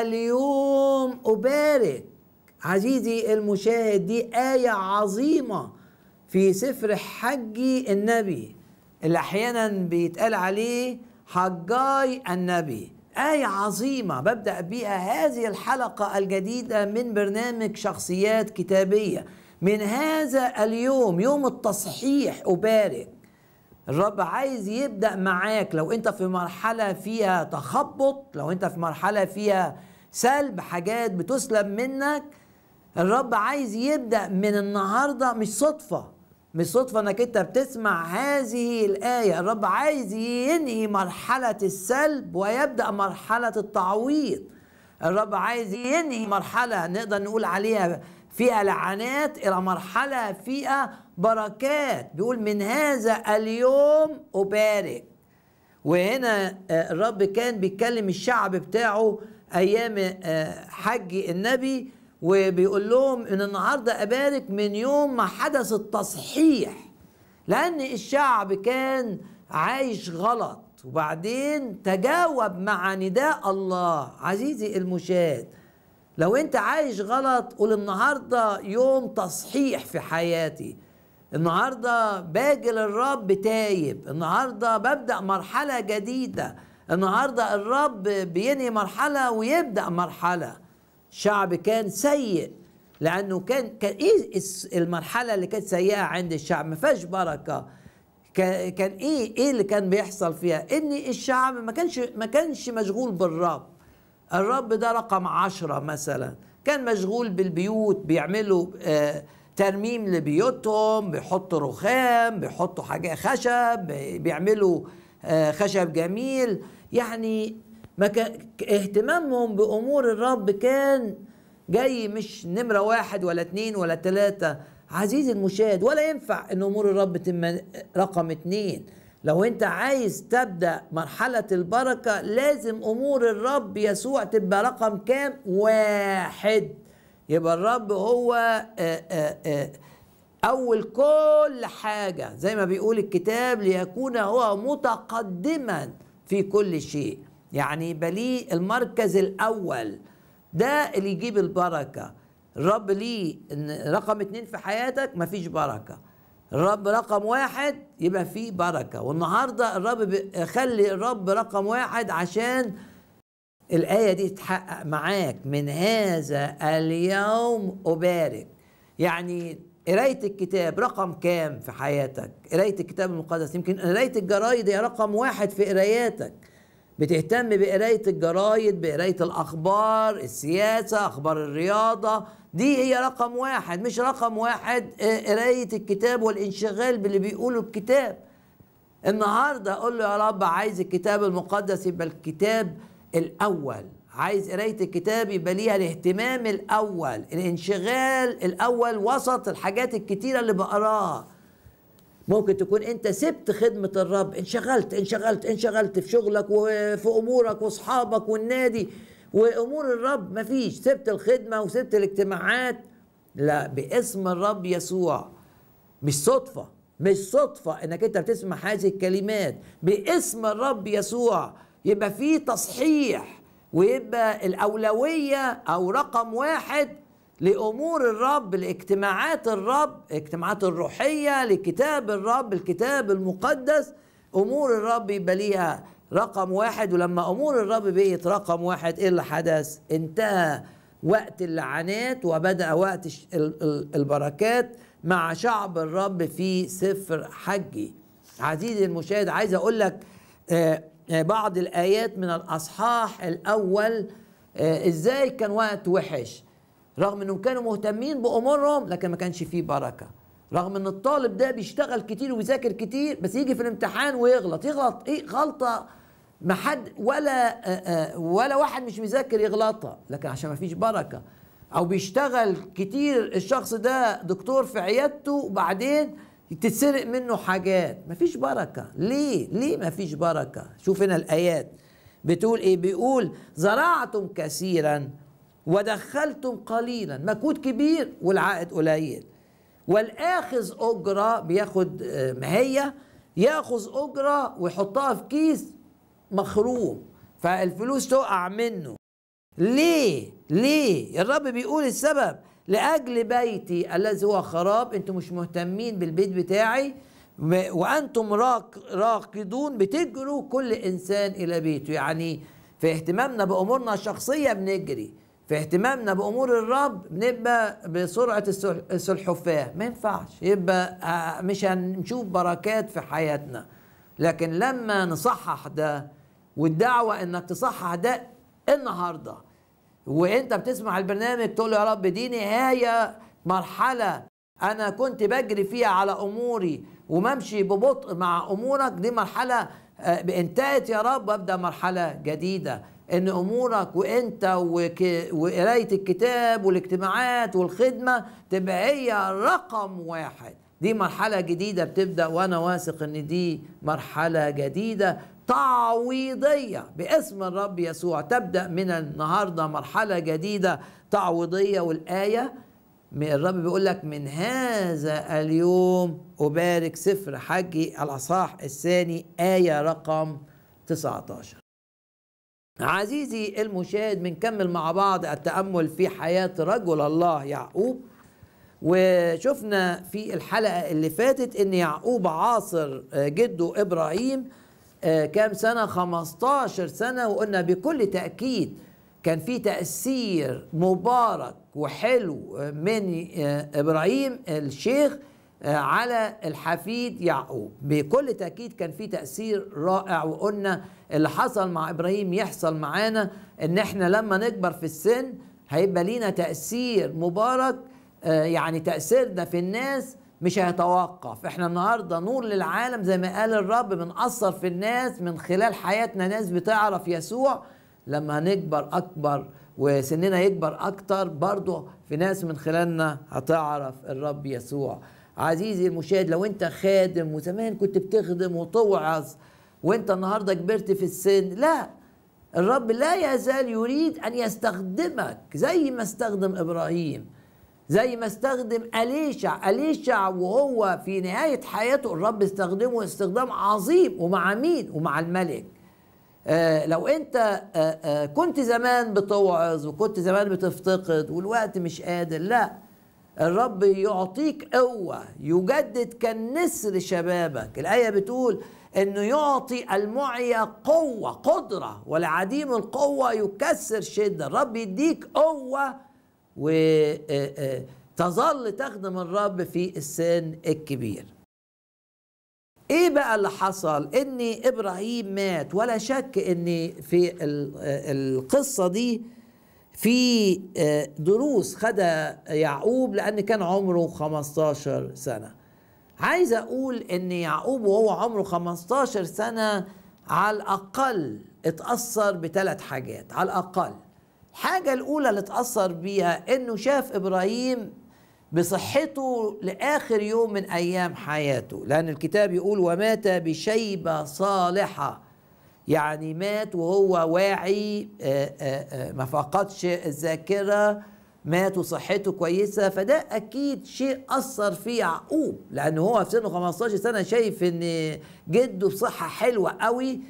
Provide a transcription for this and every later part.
اليوم أبارك عزيزي المشاهد دي آية عظيمة في سفر حجي النبي اللي أحيانا بيتقال عليه حجاي النبي آية عظيمة ببدأ بيها هذه الحلقة الجديدة من برنامج شخصيات كتابية من هذا اليوم يوم التصحيح أبارك الرب عايز يبدأ معاك لو أنت في مرحلة فيها تخبط لو أنت في مرحلة فيها سلب حاجات بتسلب منك الرب عايز يبدا من النهارده مش صدفه مش صدفه انك انت بتسمع هذه الايه الرب عايز ينهي مرحله السلب ويبدا مرحله التعويض الرب عايز ينهي مرحله نقدر نقول عليها فيها لعنات الى مرحله فيها بركات بيقول من هذا اليوم ابارك وهنا آه، الرب كان بيتكلم الشعب بتاعه ايام آه، حج النبي وبيقول لهم ان النهارده ابارك من يوم ما حدث التصحيح لان الشعب كان عايش غلط وبعدين تجاوب مع نداء الله عزيزي المشاهد لو انت عايش غلط قول النهارده يوم تصحيح في حياتي النهارده باجي الرب تايب النهارده ببدا مرحله جديده النهارده الرب بينهي مرحله ويبدا مرحله شعب كان سيء لانه كان كان ايه المرحله اللي كانت سيئه عند الشعب ما فيهاش بركه كان ايه ايه اللي كان بيحصل فيها ان الشعب ما كانش ما كانش مشغول بالرب الرب ده رقم عشرة مثلا كان مشغول بالبيوت بيعملوا آه، ترميم لبيوتهم بيحطوا رخام بيحطوا حاجة خشب بيعملوا آه، خشب جميل يعني ما كان اهتمامهم بامور الرب كان جاي مش نمره واحد ولا اتنين ولا تلاته عزيزي المشاهد ولا ينفع ان امور الرب تبقى رقم اتنين لو انت عايز تبدا مرحله البركه لازم امور الرب يسوع تبقى رقم كام واحد يبقى الرب هو اول كل حاجه زي ما بيقول الكتاب ليكون هو متقدما في كل شيء يعني يبقى ليه المركز الاول ده اللي يجيب البركه الرب ليه ان رقم اتنين في حياتك مفيش بركه الرب رقم واحد يبقى فيه بركه والنهارده الرب خلي الرب رقم واحد عشان الآية دي تتحقق معاك من هذا اليوم أبارك يعني قراية الكتاب رقم كام في حياتك؟ قراية الكتاب المقدس يمكن قراية الجرايد هي رقم واحد في قراياتك بتهتم بقراية الجرايد بقراية الأخبار السياسة أخبار الرياضة دي هي رقم واحد مش رقم واحد آه، قراية الكتاب والانشغال باللي بيقوله الكتاب النهاردة أقول له يا رب عايز الكتاب المقدس يبقى الكتاب الأول عايز قرايه الكتاب يبقى ليها الاهتمام الاول الانشغال الاول وسط الحاجات الكتيره اللي بقراها ممكن تكون انت سبت خدمه الرب انشغلت انشغلت انشغلت في شغلك وفي امورك واصحابك والنادي وامور الرب مفيش سبت الخدمه وسبت الاجتماعات لا باسم الرب يسوع مش صدفه مش صدفه انك انت بتسمع هذه الكلمات باسم الرب يسوع يبقى في تصحيح ويبقى الأولوية أو رقم واحد لأمور الرب لاجتماعات الرب اجتماعات الروحية لكتاب الرب الكتاب المقدس أمور الرب يبقى ليها رقم واحد ولما أمور الرب بقيت رقم واحد إيه اللي حدث انتهى وقت اللعنات وبدأ وقت البركات مع شعب الرب في سفر حجي عزيزي المشاهد عايز أقول لك آه آه، بعض الآيات من الأصحاح الأول آه، إزاي كان وقت وحش رغم أنهم كانوا مهتمين بأمورهم لكن ما كانش فيه بركة رغم أن الطالب ده بيشتغل كتير وبيذاكر كتير بس يجي في الامتحان ويغلط يغلط إيه غلطة ما حد ولا آه، ولا واحد مش مذاكر يغلطها لكن عشان ما فيش بركة أو بيشتغل كتير الشخص ده دكتور في عيادته وبعدين تتسرق منه حاجات مفيش بركة ليه ليه مفيش بركة شوف هنا الآيات بتقول إيه بيقول زرعتم كثيرا ودخلتم قليلا مجهود كبير والعائد قليل والآخذ أجرة بياخد آه، مهية ياخذ أجرة ويحطها في كيس مخروم فالفلوس تقع منه ليه ليه الرب بيقول السبب لاجل بيتي الذي هو خراب انتم مش مهتمين بالبيت بتاعي وانتم راك راقدون بتجروا كل انسان الى بيته يعني في اهتمامنا بامورنا الشخصيه بنجري في اهتمامنا بامور الرب بنبقى بسرعه السلحفاه ما ينفعش يبقى آه، مش هنشوف بركات في حياتنا لكن لما نصحح ده والدعوه انك تصحح ده النهارده وانت بتسمع البرنامج تقول يا رب دي نهايه مرحله انا كنت بجري فيها على اموري وممشي ببطء مع امورك دي مرحله آه، انتهت يا رب وابدا مرحله جديده ان امورك وانت وقرايه الكتاب والاجتماعات والخدمه تبقى هي رقم واحد دي مرحلة جديدة بتبدأ وأنا واثق إن دي مرحلة جديدة تعويضية باسم الرب يسوع تبدأ من النهاردة مرحلة جديدة تعويضية والآية الرب بيقول لك من هذا اليوم أبارك سفر حجي الأصحاح الثاني آية رقم 19 عزيزي المشاهد بنكمل مع بعض التأمل في حياة رجل الله يعقوب وشفنا في الحلقة اللي فاتت إن يعقوب عاصر جده إبراهيم آه، كام سنة 15 سنة وقلنا بكل تأكيد كان في تأثير مبارك وحلو من آه، إبراهيم الشيخ آه، على الحفيد يعقوب بكل تأكيد كان في تأثير رائع وقلنا اللي حصل مع إبراهيم يحصل معانا إن إحنا لما نكبر في السن هيبقى لينا تأثير مبارك يعني تأثيرنا في الناس مش هيتوقف احنا النهارده نور للعالم زي ما قال الرب بنأثر في الناس من خلال حياتنا ناس بتعرف يسوع لما هنكبر اكبر وسننا يكبر اكتر برضه في ناس من خلالنا هتعرف الرب يسوع عزيزي المشاهد لو انت خادم وزمان كنت بتخدم وتوعظ وانت النهارده كبرت في السن لا الرب لا يزال يريد ان يستخدمك زي ما استخدم ابراهيم زي ما استخدم أليشع أليشع وهو في نهاية حياته الرب استخدمه استخدام عظيم ومع مين ومع الملك آه، لو انت آه، آه، كنت زمان بتوعظ وكنت زمان بتفتقد والوقت مش قادر لا الرب يعطيك قوة يجدد كالنسر شبابك الآية بتقول انه يعطي المعي قوة قدرة ولعديم القوة يكسر شدة الرب يديك قوة وتظل تخدم الرب في السن الكبير ايه بقى اللي حصل ان ابراهيم مات ولا شك ان في القصه دي في آه، دروس خدها يعقوب لان كان عمره 15 سنه عايز اقول ان يعقوب وهو عمره 15 سنه على الاقل اتاثر بثلاث حاجات على الاقل الحاجة الأولى اللي اتأثر بيها إنه شاف إبراهيم بصحته لآخر يوم من أيام حياته لأن الكتاب يقول ومات بشيبة صالحة يعني مات وهو واعي آه، آه، آه، ما فقدش الذاكرة مات وصحته كويسة فده أكيد شيء أثر في يعقوب لأن هو في سنه 15 سنة شايف إن جده بصحة حلوة قوي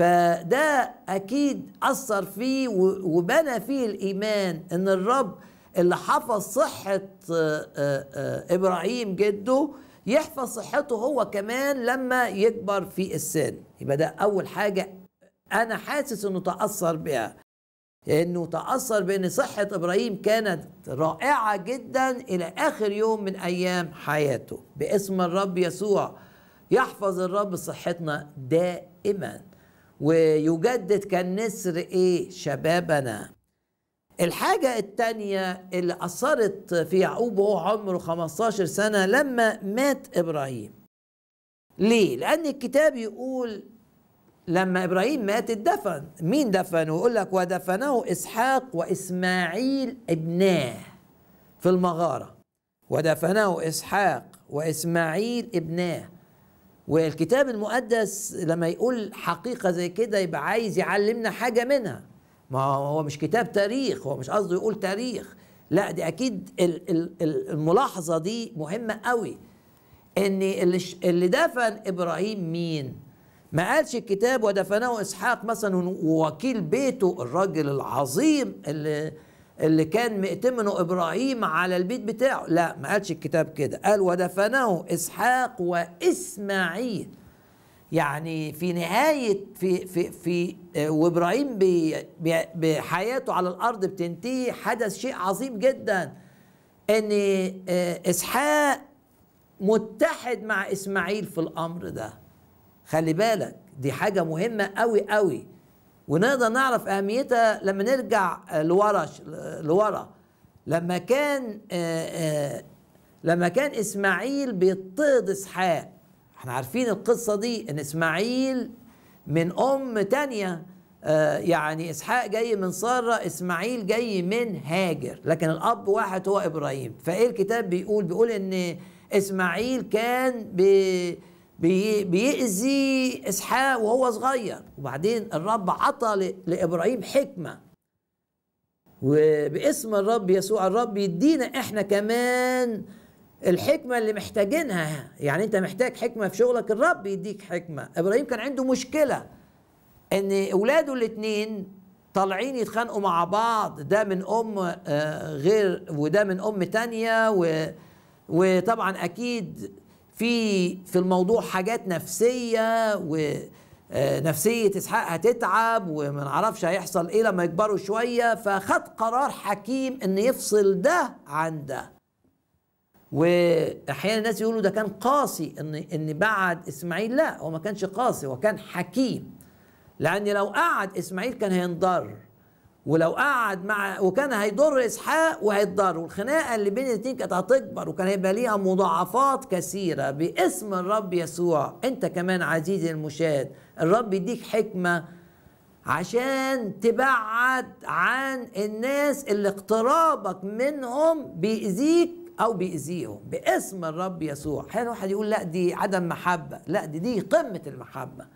فده اكيد اثر فيه وبنى فيه الايمان ان الرب اللي حفظ صحه آه، آه، ابراهيم جده يحفظ صحته هو كمان لما يكبر في السن يبقى ده اول حاجه انا حاسس انه تاثر بها لانه تاثر بان صحه ابراهيم كانت رائعه جدا الى اخر يوم من ايام حياته باسم الرب يسوع يحفظ الرب صحتنا دائما ويجدد كالنسر ايه شبابنا الحاجة التانية اللي أثرت في يعقوب وهو عمره 15 سنة لما مات إبراهيم ليه؟ لأن الكتاب يقول لما إبراهيم مات اتدفن مين دفنه؟ يقول لك ودفنه إسحاق وإسماعيل ابناه في المغارة ودفنه إسحاق وإسماعيل ابناه والكتاب المقدس لما يقول حقيقة زي كده يبقى عايز يعلمنا حاجة منها ما هو مش كتاب تاريخ هو مش قصده يقول تاريخ لا دي أكيد الملاحظة دي مهمة قوي ان اللي دفن ابراهيم مين ما قالش الكتاب ودفنه اسحاق مثلا ووكيل بيته الراجل العظيم اللي اللي كان مئتمنه ابراهيم على البيت بتاعه لا ما قالش الكتاب كده قال ودفنه اسحاق واسماعيل يعني في نهايه في في في وابراهيم بحياته على الارض بتنتهي حدث شيء عظيم جدا ان آه، اسحاق متحد مع اسماعيل في الامر ده خلي بالك دي حاجه مهمه قوي قوي ونقدر نعرف اهميتها لما نرجع آه، لورا لورا لما كان آه، آه، لما كان اسماعيل بيضطهد اسحاق احنا عارفين القصه دي ان اسماعيل من ام تانية يعني اسحاق جاي من ساره اسماعيل جاي من هاجر لكن الاب واحد هو ابراهيم فايه الكتاب بيقول بيقول ان اسماعيل كان بي بيأذي إسحاق وهو صغير وبعدين الرب عطى لإبراهيم حكمة وباسم الرب يسوع الرب يدينا احنا كمان الحكمه اللي محتاجينها يعني انت محتاج حكمه في شغلك الرب يديك حكمه ابراهيم كان عنده مشكله ان اولاده الاثنين طالعين يتخانقوا مع بعض ده من ام آه، غير وده من ام تانية و وطبعا اكيد في في الموضوع حاجات نفسيه و آه، نفسية إسحاق هتتعب وما نعرفش هيحصل إيه لما يكبروا شوية فخد قرار حكيم إن يفصل ده عن ده وأحيانا الناس يقولوا ده كان قاسي إن إن بعد إسماعيل لا هو ما كانش قاسي هو كان حكيم لأن لو قعد إسماعيل كان هينضر ولو قعد مع وكان هيضر اسحاق وهيتضر والخناقه اللي بين الاثنين كانت هتكبر وكان هيبقى ليها مضاعفات كثيره باسم الرب يسوع انت كمان عزيزي المشاهد الرب يديك حكمه عشان تبعد عن الناس اللي اقترابك منهم بيأذيك او بيأذيهم باسم الرب يسوع احيانا واحد يقول لا دي عدم محبه لا دي دي قمه المحبه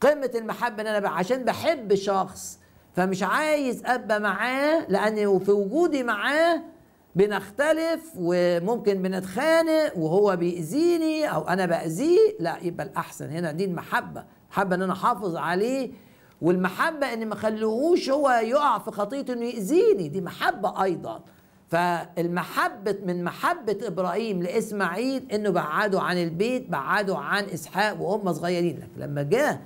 قمه المحبه ان انا عشان بحب شخص فمش عايز ابقى معاه لان في وجودي معاه بنختلف وممكن بنتخانق وهو بيأذيني او انا بأذيه لا يبقى الاحسن هنا دي المحبه المحبه ان انا احافظ عليه والمحبه ان ما خليهوش هو يقع في خطيه انه يأذيني دي محبه ايضا فالمحبة من محبة إبراهيم لإسماعيل إنه بعده عن البيت بعده عن إسحاق وهم صغيرين لك لما جاء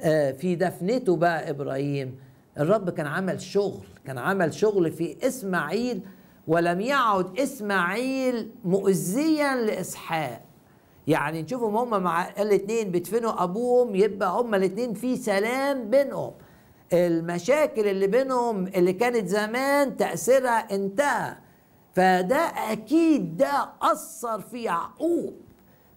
آه، في دفنته بقى إبراهيم الرب كان عمل شغل كان عمل شغل في اسماعيل ولم يعد اسماعيل مؤذيا لاسحاق يعني نشوفهم هم مع الاثنين بيدفنوا ابوهم يبقى هم الاثنين في سلام بينهم المشاكل اللي بينهم اللي كانت زمان تاثيرها انتهى فده اكيد ده اثر في يعقوب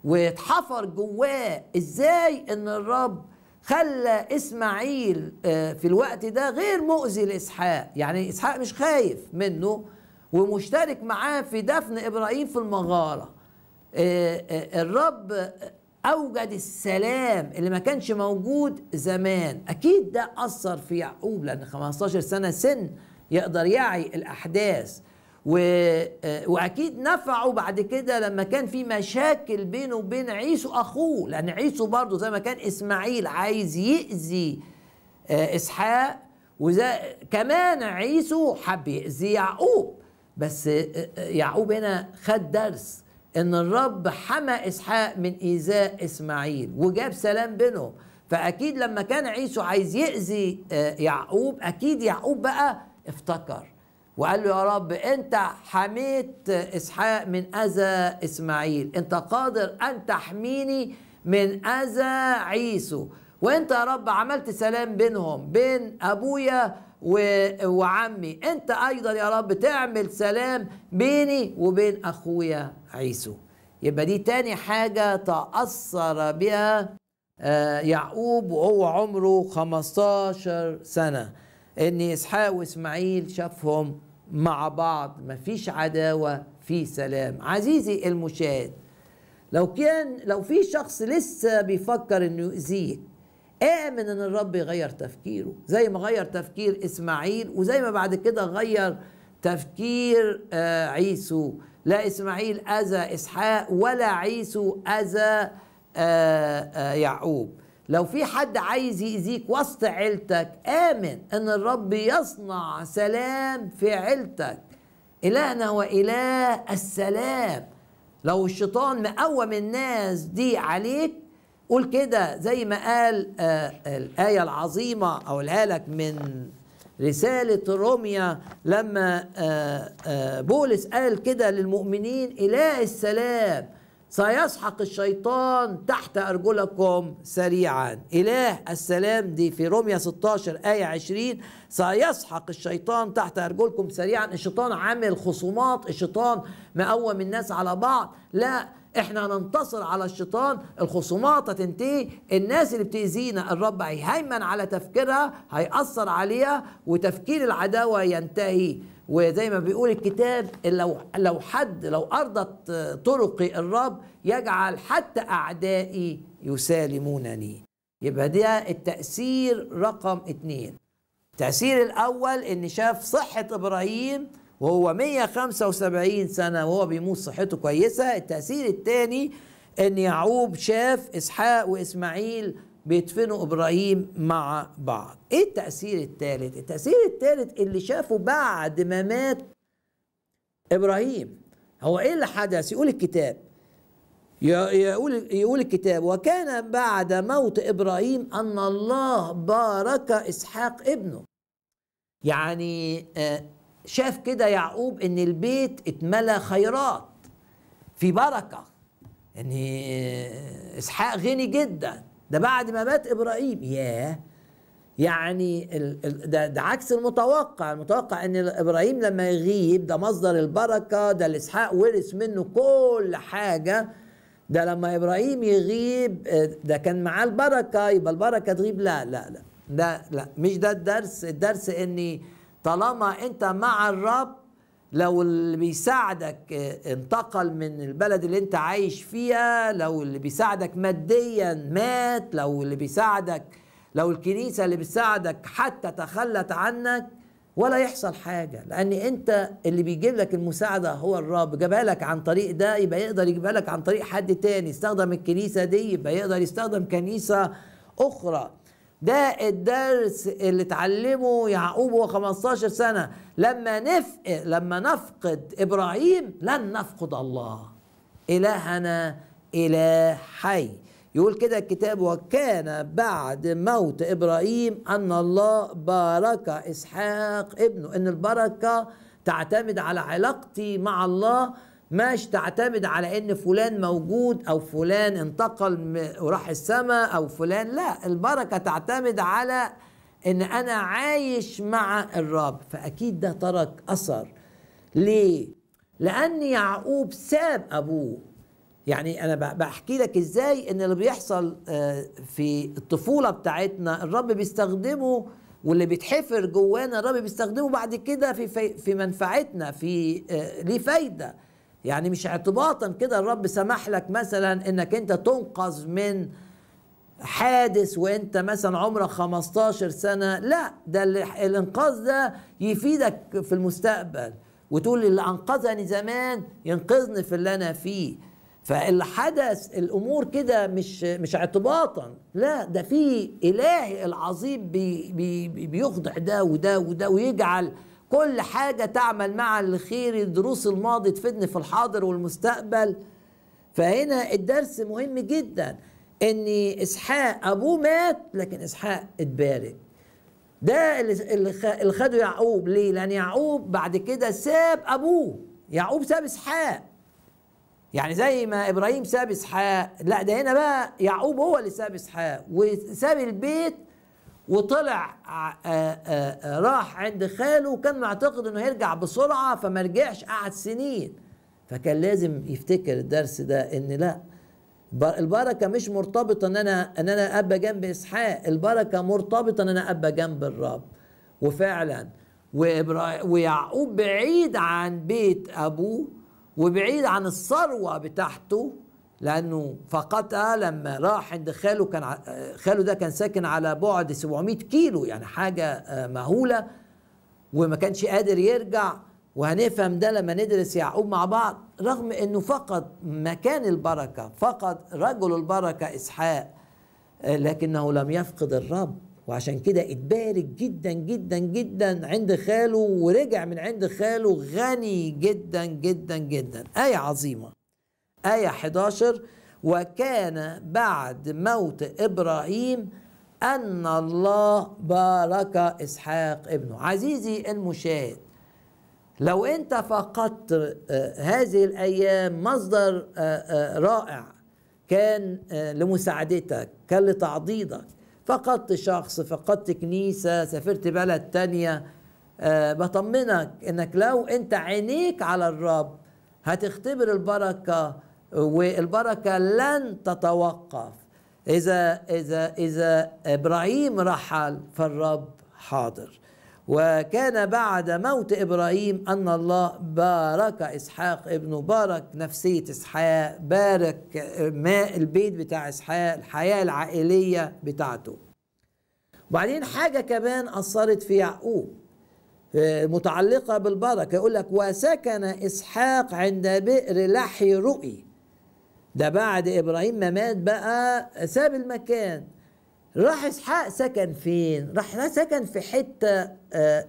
واتحفر جواه ازاي ان الرب خلى إسماعيل آه، في الوقت ده غير مؤذي لإسحاق يعني إسحاق مش خايف منه ومشترك معاه في دفن إبراهيم في المغارة آه، آه، الرب أوجد السلام اللي ما كانش موجود زمان أكيد ده أثر في يعقوب لأن 15 سنة سن يقدر يعي الأحداث و... آه، واكيد نفعه بعد كده لما كان في مشاكل بينه وبين عيسو اخوه لان عيسو برضه زي ما كان اسماعيل عايز يأذي آه، اسحاق وزي كمان عيسو حب يأذي يعقوب بس آه، يعقوب هنا خد درس ان الرب حمى اسحاق من ايذاء اسماعيل وجاب سلام بينهم فاكيد لما كان عيسو عايز يأذي يعقوب اكيد يعقوب بقى افتكر وقال له يا رب انت حميت اسحاق من اذى اسماعيل انت قادر ان تحميني من اذى عيسو وانت يا رب عملت سلام بينهم بين ابويا وعمي انت ايضا يا رب تعمل سلام بيني وبين اخويا عيسو يبقى دي تاني حاجه تاثر بها آه، يعقوب وهو عمره 15 سنه ان اسحاق واسماعيل شافهم مع بعض مفيش عداوة في سلام عزيزي المشاهد لو كان لو في شخص لسه بيفكر انه يؤذيك آمن ان الرب يغير تفكيره زي ما غير تفكير اسماعيل وزي ما بعد كده غير تفكير آه، عيسو لا اسماعيل اذى اسحاق ولا عيسو اذى آه، آه، يعقوب لو في حد عايز يأذيك وسط عيلتك آمن أن الرب يصنع سلام في عيلتك إلهنا هو إله السلام لو الشيطان مقوم الناس دي عليك قول كده زي ما قال آه الآية العظيمة أو لك من رسالة روميا لما آه آه بولس قال كده للمؤمنين إله السلام سيسحق الشيطان تحت أرجلكم سريعا إله السلام دي في روميا 16 آية 20 سيسحق الشيطان تحت أرجلكم سريعا الشيطان عامل خصومات الشيطان مقوم الناس على بعض لا احنا هننتصر على الشيطان الخصومات هتنتهي الناس اللي بتأذينا الرب هيهيمن على تفكيرها هيأثر عليها وتفكير العداوة ينتهي وزي ما بيقول الكتاب لو لو حد لو ارضت طرقي الرب يجعل حتى اعدائي يسالمونني يبقى ده التاثير رقم اتنين التاثير الاول ان شاف صحه ابراهيم وهو 175 سنة وهو بيموت صحته كويسة التأثير الثاني أن يعقوب شاف إسحاق وإسماعيل بيدفنوا إبراهيم مع بعض إيه التأثير الثالث؟ التأثير الثالث اللي شافه بعد ما مات إبراهيم هو إيه اللي حدث؟ يقول الكتاب يقول يقول الكتاب وكان بعد موت ابراهيم ان الله بارك اسحاق ابنه يعني آه، شاف كده يعقوب ان البيت اتملى خيرات في بركه يعني، ان آه، اسحاق غني جدا ده بعد ما مات ابراهيم ياه يعني ده, ده عكس المتوقع المتوقع ان ابراهيم لما يغيب ده مصدر البركه ده الاسحاق ورث منه كل حاجه ده لما ابراهيم يغيب آه، ده كان معاه البركه يبقى البركه تغيب لا لا لا ده لا مش ده الدرس الدرس اني طالما انت مع الرب لو اللي بيساعدك انتقل من البلد اللي انت عايش فيها لو اللي بيساعدك ماديا مات لو اللي بيساعدك لو الكنيسة اللي بتساعدك حتى تخلت عنك ولا يحصل حاجة لأن أنت اللي بيجيب لك المساعدة هو الرب جابها لك عن طريق ده يبقى يقدر يجيبها لك عن طريق حد تاني استخدم الكنيسة دي يبقى يقدر يستخدم كنيسة أخرى ده الدرس اللي اتعلمه يعقوب وهو 15 سنة لما نفقد لما نفقد إبراهيم لن نفقد الله إلهنا إله حي يقول كده الكتاب وكان بعد موت إبراهيم أن الله بارك إسحاق ابنه إن البركة تعتمد على علاقتي مع الله مش تعتمد على ان فلان موجود او فلان انتقل وراح السماء او فلان لا البركه تعتمد على ان انا عايش مع الرب فاكيد ده ترك اثر ليه لان يعقوب ساب ابوه يعني انا بحكي لك ازاي ان اللي بيحصل آه، في الطفوله بتاعتنا الرب بيستخدمه واللي بيتحفر جوانا الرب بيستخدمه بعد كده في في منفعتنا في آه، ليه فايده يعني مش اعتباطا كده الرب سمح لك مثلا انك انت تنقذ من حادث وانت مثلا عمرك 15 سنة لا ده الانقاذ ده يفيدك في المستقبل وتقول اللي انقذني زمان ينقذني في اللي انا فيه فاللي حدث الامور كده مش مش اعتباطا لا ده في اله العظيم بي بي بيخضع ده وده وده ويجعل كل حاجة تعمل مع الخير الدروس الماضي تفيدني في الحاضر والمستقبل فهنا الدرس مهم جدا ان اسحاق ابوه مات لكن اسحاق اتبارك ده اللي خده يعقوب ليه لان يعقوب بعد كده ساب ابوه يعقوب ساب اسحاق يعني زي ما ابراهيم ساب اسحاق لا ده هنا بقى يعقوب هو اللي ساب اسحاق وساب البيت وطلع آه، آه، آه، راح عند خاله وكان معتقد انه هيرجع بسرعه فما رجعش قعد سنين فكان لازم يفتكر الدرس ده ان لا البركه مش مرتبطه ان انا ان انا ابقى جنب اسحاق البركه مرتبطه ان انا ابقى جنب الرب وفعلا ويعقوب بعيد عن بيت ابوه وبعيد عن الثروه بتاعته لانه فقدها آه، لما راح عند خاله كان آه، خاله ده كان ساكن على بعد 700 كيلو يعني حاجه آه، مهوله وما كانش قادر يرجع وهنفهم ده لما ندرس يعقوب مع بعض رغم انه فقد مكان البركه فقد رجل البركه اسحاق لكنه لم يفقد الرب وعشان كده اتبارك جدا جدا جدا عند خاله ورجع من عند خاله غني جدا جدا جدا آية عظيمة آية 11 وكان بعد موت إبراهيم أن الله بارك إسحاق ابنه عزيزي المشاهد لو أنت فقدت آه، هذه الأيام مصدر آه، آه، رائع كان لمساعدتك كان لتعضيدك فقدت شخص فقدت كنيسة سافرت بلد تانية بطمنك انك لو انت عينيك على الرب هتختبر البركة والبركه لن تتوقف اذا اذا اذا ابراهيم رحل فالرب حاضر وكان بعد موت ابراهيم ان الله بارك اسحاق ابنه بارك نفسيه اسحاق بارك ماء البيت بتاع اسحاق الحياه العائليه بتاعته وبعدين حاجه كمان اثرت في يعقوب آه، متعلقه بالبركه يقول لك وسكن اسحاق عند بئر لحي رؤي ده بعد ابراهيم ما مات بقى ساب المكان راح اسحاق سكن فين راح سكن في حته آه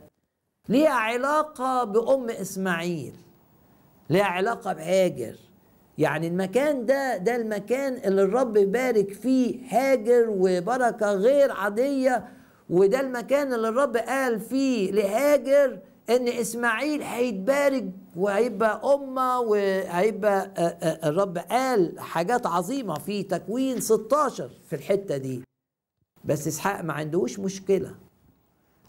ليها علاقه بام اسماعيل ليها علاقه بهاجر يعني المكان ده ده المكان اللي الرب بارك فيه هاجر وبركه غير عاديه وده المكان اللي الرب قال فيه لهاجر ان اسماعيل هيتبارك وهيبقى امه وهيبقى آه، آه، آه، الرب قال حاجات عظيمه في تكوين 16 في الحته دي بس اسحاق ما عندوش مشكله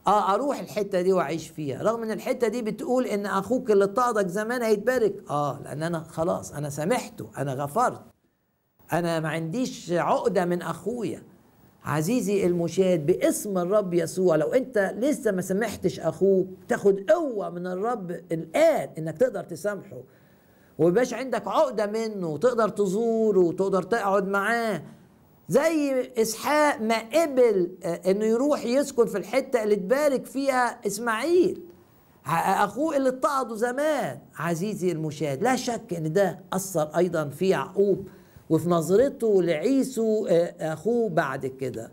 اه اروح الحته دي واعيش فيها رغم ان الحته دي بتقول ان اخوك اللي طاردك زمان هيتبارك اه لان انا خلاص انا سامحته انا غفرت انا ما عنديش عقده من اخويا عزيزي المشاهد باسم الرب يسوع لو انت لسه ما سامحتش اخوك تاخد قوه من الرب الان انك تقدر تسامحه ويبقاش عندك عقده منه وتقدر تزوره وتقدر تقعد معاه زي اسحاق ما قبل آه، انه يروح يسكن في الحته اللي تبارك فيها اسماعيل اخوه اللي اتقضوا زمان عزيزي المشاهد لا شك ان ده اثر ايضا في يعقوب وفي نظرته لعيسو آه، أخوه بعد كده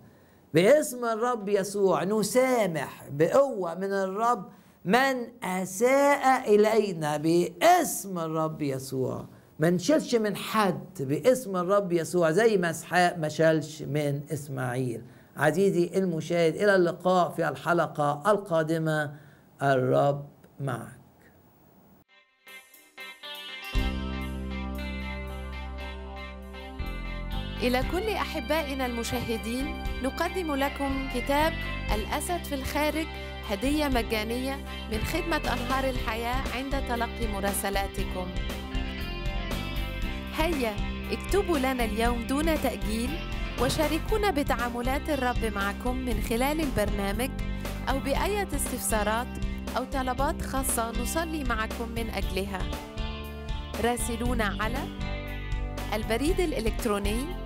باسم الرب يسوع نسامح بقوة من الرب من أساء إلينا باسم الرب يسوع ما نشيلش من حد باسم الرب يسوع زي ما اسحاق ما شالش من اسماعيل عزيزي المشاهد الى اللقاء في الحلقه القادمه الرب معك إلى كل أحبائنا المشاهدين نقدم لكم كتاب الأسد في الخارج هدية مجانية من خدمة أنهار الحياة عند تلقي مراسلاتكم. هيا اكتبوا لنا اليوم دون تأجيل وشاركونا بتعاملات الرب معكم من خلال البرنامج أو بأية استفسارات أو طلبات خاصة نصلي معكم من أجلها. راسلونا على البريد الإلكتروني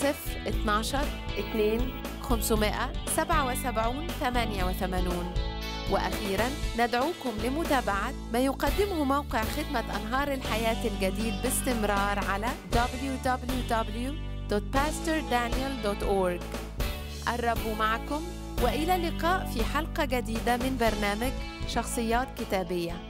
012 12 2 577 88 وأخيرا ندعوكم لمتابعة ما يقدمه موقع خدمة أنهار الحياة الجديد باستمرار على www.pastordaniel.org الرب معكم وإلى اللقاء في حلقة جديدة من برنامج شخصيات كتابيه